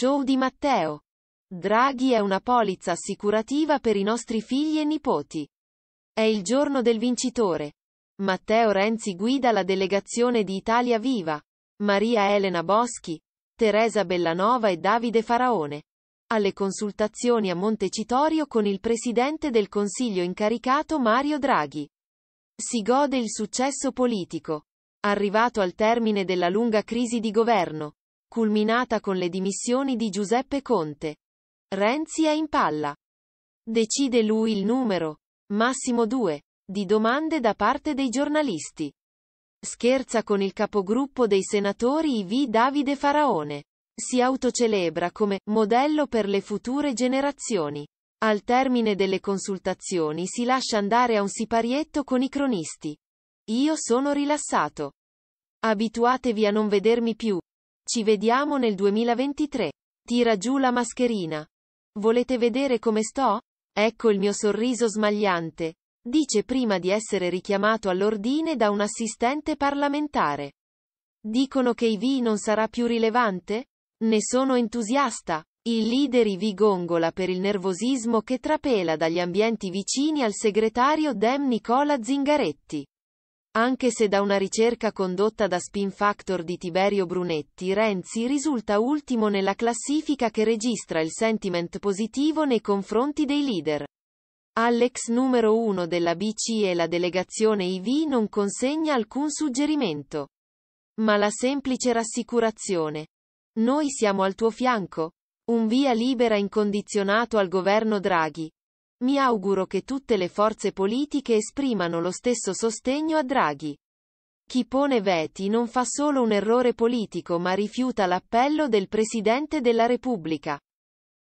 show di Matteo. Draghi è una polizza assicurativa per i nostri figli e nipoti. È il giorno del vincitore. Matteo Renzi guida la delegazione di Italia Viva. Maria Elena Boschi, Teresa Bellanova e Davide Faraone. Alle consultazioni a Montecitorio con il presidente del Consiglio incaricato Mario Draghi. Si gode il successo politico. Arrivato al termine della lunga crisi di governo, culminata con le dimissioni di Giuseppe Conte. Renzi è in palla. Decide lui il numero, massimo due, di domande da parte dei giornalisti. Scherza con il capogruppo dei senatori IV Davide Faraone. Si autocelebra come modello per le future generazioni. Al termine delle consultazioni si lascia andare a un siparietto con i cronisti. Io sono rilassato. Abituatevi a non vedermi più, ci vediamo nel 2023. Tira giù la mascherina. Volete vedere come sto? Ecco il mio sorriso smagliante. Dice prima di essere richiamato all'ordine da un assistente parlamentare. Dicono che IV non sarà più rilevante? Ne sono entusiasta. Il leader IV gongola per il nervosismo che trapela dagli ambienti vicini al segretario Dem Nicola Zingaretti. Anche se da una ricerca condotta da Spin Factor di Tiberio Brunetti Renzi risulta ultimo nella classifica che registra il sentiment positivo nei confronti dei leader. Alex numero 1 della BCE e la delegazione IV non consegna alcun suggerimento. Ma la semplice rassicurazione. Noi siamo al tuo fianco. Un via libera incondizionato al governo Draghi. Mi auguro che tutte le forze politiche esprimano lo stesso sostegno a Draghi. Chi pone veti non fa solo un errore politico ma rifiuta l'appello del Presidente della Repubblica.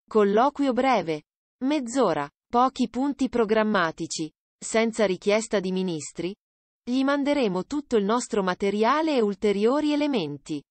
Colloquio breve. Mezz'ora. Pochi punti programmatici. Senza richiesta di ministri. Gli manderemo tutto il nostro materiale e ulteriori elementi.